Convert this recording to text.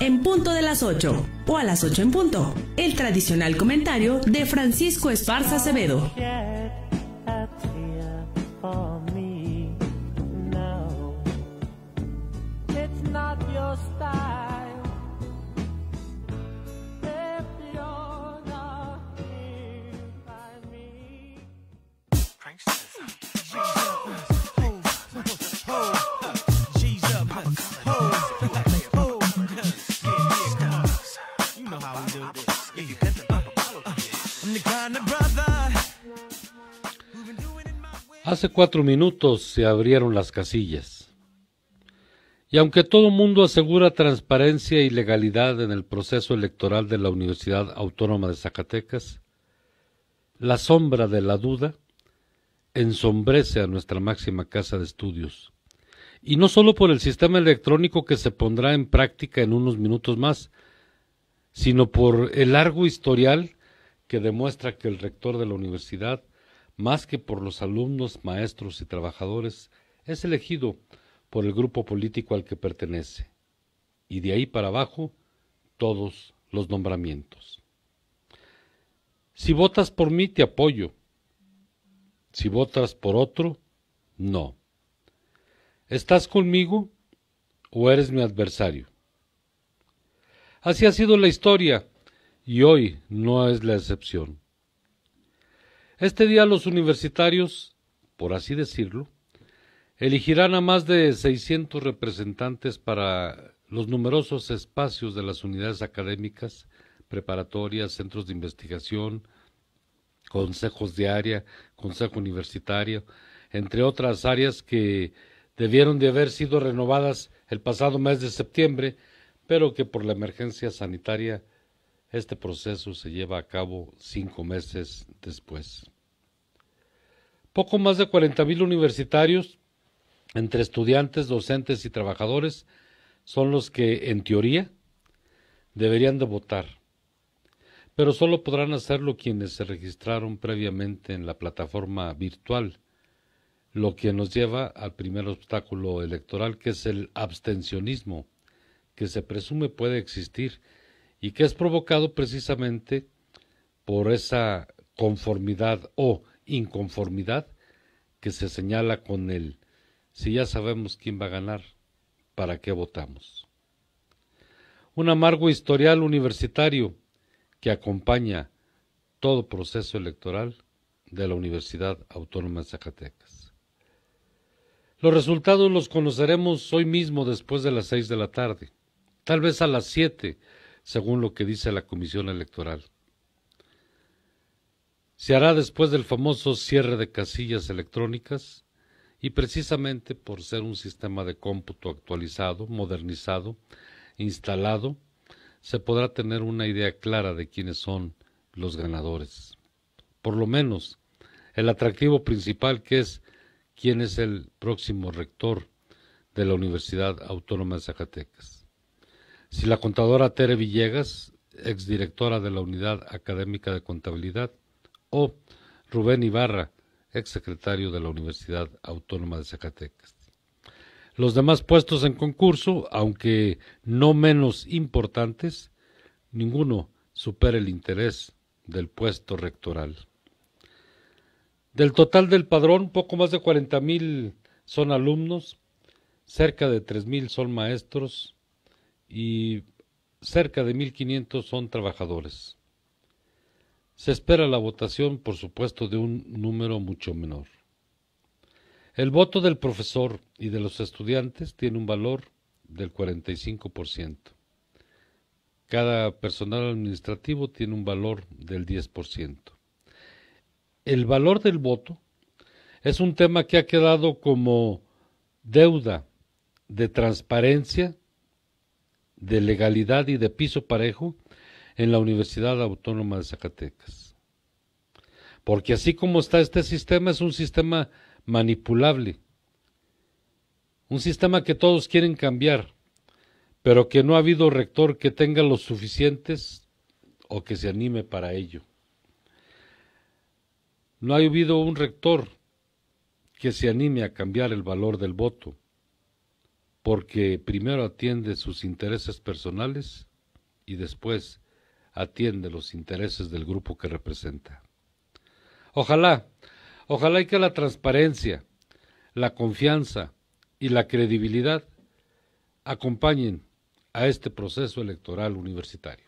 en punto de las 8 o a las 8 en punto, el tradicional comentario de Francisco Esparza Acevedo. Hace cuatro minutos se abrieron las casillas. Y aunque todo mundo asegura transparencia y legalidad en el proceso electoral de la Universidad Autónoma de Zacatecas, la sombra de la duda ensombrece a nuestra máxima casa de estudios. Y no solo por el sistema electrónico que se pondrá en práctica en unos minutos más, sino por el largo historial que demuestra que el rector de la universidad más que por los alumnos, maestros y trabajadores, es elegido por el grupo político al que pertenece, y de ahí para abajo todos los nombramientos. Si votas por mí, te apoyo. Si votas por otro, no. ¿Estás conmigo o eres mi adversario? Así ha sido la historia y hoy no es la excepción. Este día los universitarios, por así decirlo, elegirán a más de 600 representantes para los numerosos espacios de las unidades académicas, preparatorias, centros de investigación, consejos de área, consejo universitario, entre otras áreas que debieron de haber sido renovadas el pasado mes de septiembre, pero que por la emergencia sanitaria este proceso se lleva a cabo cinco meses después. Poco más de 40.000 universitarios, entre estudiantes, docentes y trabajadores, son los que, en teoría, deberían de votar. Pero solo podrán hacerlo quienes se registraron previamente en la plataforma virtual, lo que nos lleva al primer obstáculo electoral, que es el abstencionismo, que se presume puede existir y que es provocado precisamente por esa conformidad o inconformidad que se señala con el si ya sabemos quién va a ganar, ¿para qué votamos? Un amargo historial universitario que acompaña todo proceso electoral de la Universidad Autónoma de Zacatecas. Los resultados los conoceremos hoy mismo después de las seis de la tarde, tal vez a las siete, según lo que dice la Comisión Electoral. Se hará después del famoso cierre de casillas electrónicas y precisamente por ser un sistema de cómputo actualizado, modernizado, instalado, se podrá tener una idea clara de quiénes son los ganadores. Por lo menos, el atractivo principal que es quién es el próximo rector de la Universidad Autónoma de Zacatecas. Si la contadora Tere Villegas, exdirectora de la Unidad Académica de Contabilidad, o Rubén Ibarra, exsecretario de la Universidad Autónoma de Zacatecas. Los demás puestos en concurso, aunque no menos importantes, ninguno supera el interés del puesto rectoral. Del total del padrón, poco más de 40.000 son alumnos, cerca de 3.000 son maestros, y cerca de 1.500 son trabajadores. Se espera la votación, por supuesto, de un número mucho menor. El voto del profesor y de los estudiantes tiene un valor del 45%. Cada personal administrativo tiene un valor del 10%. El valor del voto es un tema que ha quedado como deuda de transparencia de legalidad y de piso parejo en la Universidad Autónoma de Zacatecas. Porque así como está este sistema, es un sistema manipulable, un sistema que todos quieren cambiar, pero que no ha habido rector que tenga los suficientes o que se anime para ello. No ha habido un rector que se anime a cambiar el valor del voto porque primero atiende sus intereses personales y después atiende los intereses del grupo que representa. Ojalá, ojalá y que la transparencia, la confianza y la credibilidad acompañen a este proceso electoral universitario.